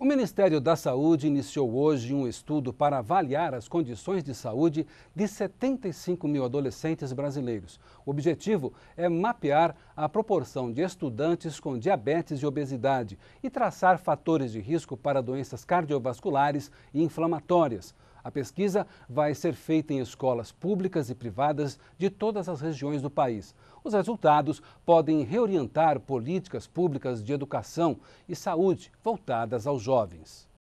O Ministério da Saúde iniciou hoje um estudo para avaliar as condições de saúde de 75 mil adolescentes brasileiros. O objetivo é mapear a proporção de estudantes com diabetes e obesidade e traçar fatores de risco para doenças cardiovasculares e inflamatórias. A pesquisa vai ser feita em escolas públicas e privadas de todas as regiões do país. Os resultados podem reorientar políticas públicas de educação e saúde voltadas aos jovens.